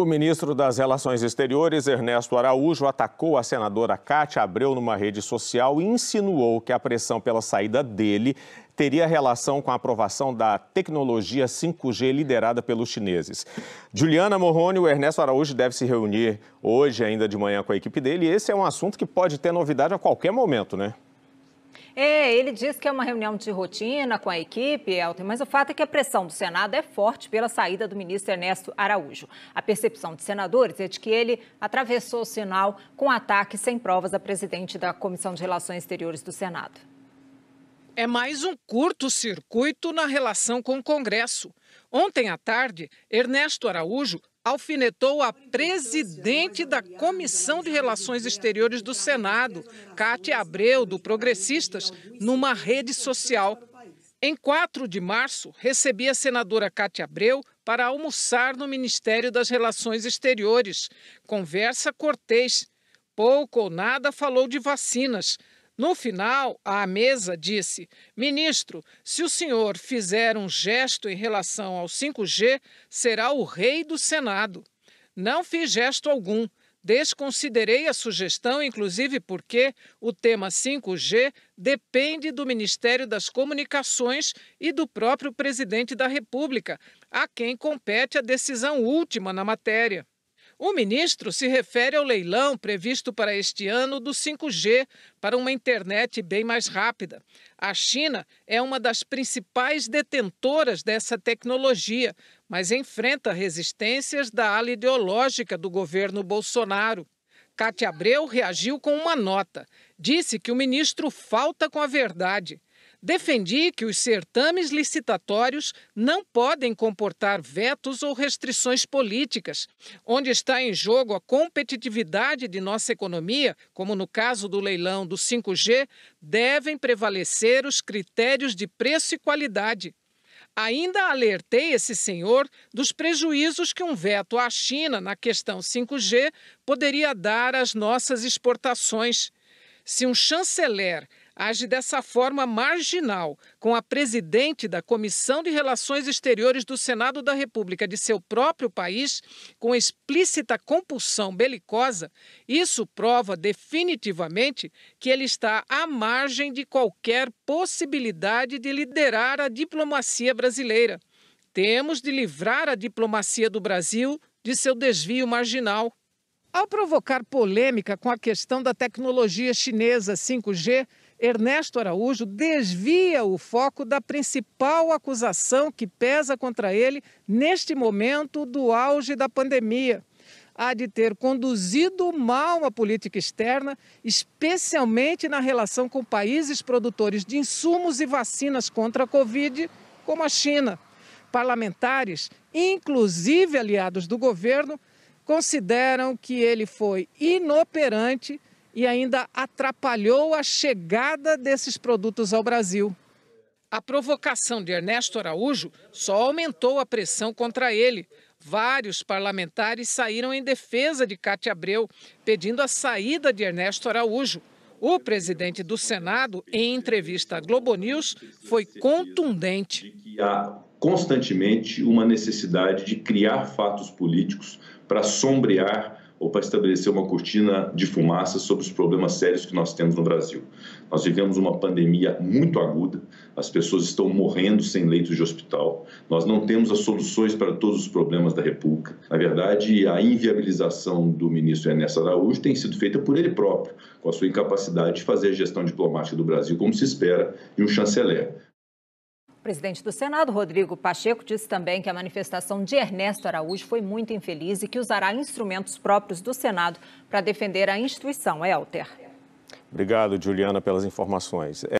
O ministro das Relações Exteriores, Ernesto Araújo, atacou a senadora Cátia Abreu numa rede social e insinuou que a pressão pela saída dele teria relação com a aprovação da tecnologia 5G liderada pelos chineses. Juliana Morrone, o Ernesto Araújo deve se reunir hoje ainda de manhã com a equipe dele e esse é um assunto que pode ter novidade a qualquer momento, né? É, ele diz que é uma reunião de rotina com a equipe, Elton, mas o fato é que a pressão do Senado é forte pela saída do ministro Ernesto Araújo. A percepção de senadores é de que ele atravessou o sinal com ataque sem provas da presidente da Comissão de Relações Exteriores do Senado. É mais um curto-circuito na relação com o Congresso. Ontem à tarde, Ernesto Araújo alfinetou a presidente da Comissão de Relações Exteriores do Senado, Kátia Abreu, do Progressistas, numa rede social. Em 4 de março, recebi a senadora Kátia Abreu para almoçar no Ministério das Relações Exteriores. Conversa cortês. Pouco ou nada falou de vacinas, no final, a mesa disse: Ministro, se o senhor fizer um gesto em relação ao 5G, será o rei do Senado. Não fiz gesto algum. Desconsiderei a sugestão, inclusive porque o tema 5G depende do Ministério das Comunicações e do próprio presidente da República, a quem compete a decisão última na matéria. O ministro se refere ao leilão previsto para este ano do 5G, para uma internet bem mais rápida. A China é uma das principais detentoras dessa tecnologia, mas enfrenta resistências da ala ideológica do governo Bolsonaro. Cátia Abreu reagiu com uma nota. Disse que o ministro falta com a verdade defendi que os certames licitatórios não podem comportar vetos ou restrições políticas, onde está em jogo a competitividade de nossa economia, como no caso do leilão do 5G, devem prevalecer os critérios de preço e qualidade. Ainda alertei esse senhor dos prejuízos que um veto à China na questão 5G poderia dar às nossas exportações. Se um chanceler age dessa forma marginal com a presidente da Comissão de Relações Exteriores do Senado da República de seu próprio país, com explícita compulsão belicosa, isso prova definitivamente que ele está à margem de qualquer possibilidade de liderar a diplomacia brasileira. Temos de livrar a diplomacia do Brasil de seu desvio marginal. Ao provocar polêmica com a questão da tecnologia chinesa 5G, Ernesto Araújo desvia o foco da principal acusação que pesa contra ele neste momento do auge da pandemia. A de ter conduzido mal a política externa, especialmente na relação com países produtores de insumos e vacinas contra a Covid, como a China. Parlamentares, inclusive aliados do governo, consideram que ele foi inoperante e ainda atrapalhou a chegada desses produtos ao Brasil. A provocação de Ernesto Araújo só aumentou a pressão contra ele. Vários parlamentares saíram em defesa de Cátia Abreu, pedindo a saída de Ernesto Araújo. O presidente do Senado, em entrevista à Globo News, foi contundente. Há constantemente uma necessidade de criar fatos políticos para sombrear ou para estabelecer uma cortina de fumaça sobre os problemas sérios que nós temos no Brasil. Nós vivemos uma pandemia muito aguda, as pessoas estão morrendo sem leitos de hospital, nós não temos as soluções para todos os problemas da República. Na verdade, a inviabilização do ministro Ernesto Araújo tem sido feita por ele próprio, com a sua incapacidade de fazer a gestão diplomática do Brasil como se espera de um chanceler presidente do Senado, Rodrigo Pacheco, disse também que a manifestação de Ernesto Araújo foi muito infeliz e que usará instrumentos próprios do Senado para defender a instituição. É, alter. Obrigado, Juliana, pelas informações.